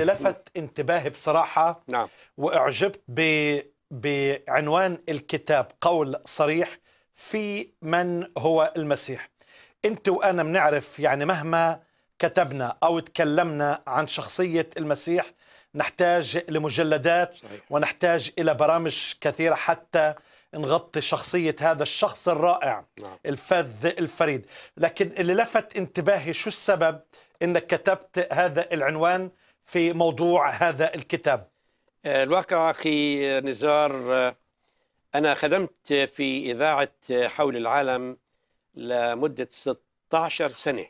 لفت انتباهي بصراحة نعم وأعجبت ب... بعنوان الكتاب قول صريح في من هو المسيح أنت وأنا بنعرف يعني مهما كتبنا أو تكلمنا عن شخصية المسيح نحتاج لمجلدات صحيح. ونحتاج إلى برامج كثيرة حتى نغطي شخصية هذا الشخص الرائع نعم. الفذ الفريد لكن اللي لفت انتباهي شو السبب أنك كتبت هذا العنوان في موضوع هذا الكتاب آه، الواقع أخي نزار آه، أنا خدمت في إذاعة حول العالم لمدة 16 سنة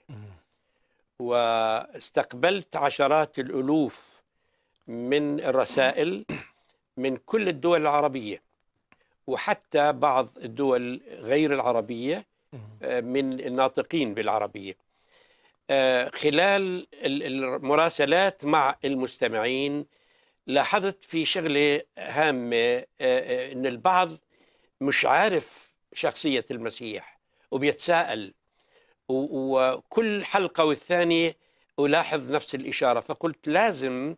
واستقبلت عشرات الألوف من الرسائل من كل الدول العربية وحتى بعض الدول غير العربية آه، من الناطقين بالعربية آه، خلال المراسلات مع المستمعين لاحظت في شغله هامه آه، آه، ان البعض مش عارف شخصيه المسيح وبيتساءل وكل حلقه والثانيه الاحظ نفس الاشاره فقلت لازم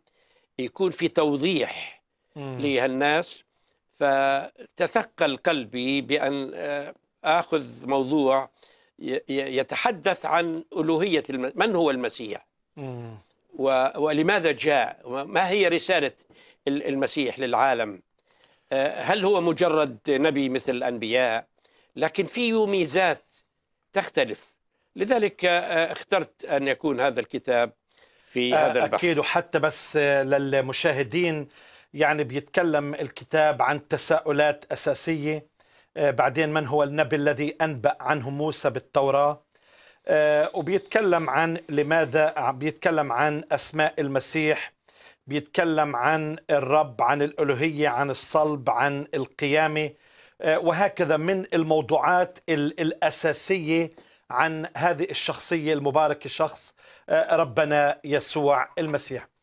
يكون في توضيح لهالناس فتثقل قلبي بان اخذ موضوع يتحدث عن ألوهية من هو المسيح ولماذا جاء ما هي رسالة المسيح للعالم آه، هل هو مجرد نبي مثل الأنبياء لكن فيه ميزات تختلف لذلك آه، آه، اخترت أن يكون هذا الكتاب في هذا البحث أكيد وحتى بس للمشاهدين يعني بيتكلم الكتاب عن تساؤلات أساسية آه، بعدين من هو النبي الذي أنبأ عنه موسى بالتوراة آه، وبيتكلم عن لماذا بيتكلم عن أسماء المسيح بيتكلم عن الرب عن الألوهية عن الصلب عن القيامة آه، وهكذا من الموضوعات الأساسية عن هذه الشخصية المباركة شخص ربنا يسوع المسيح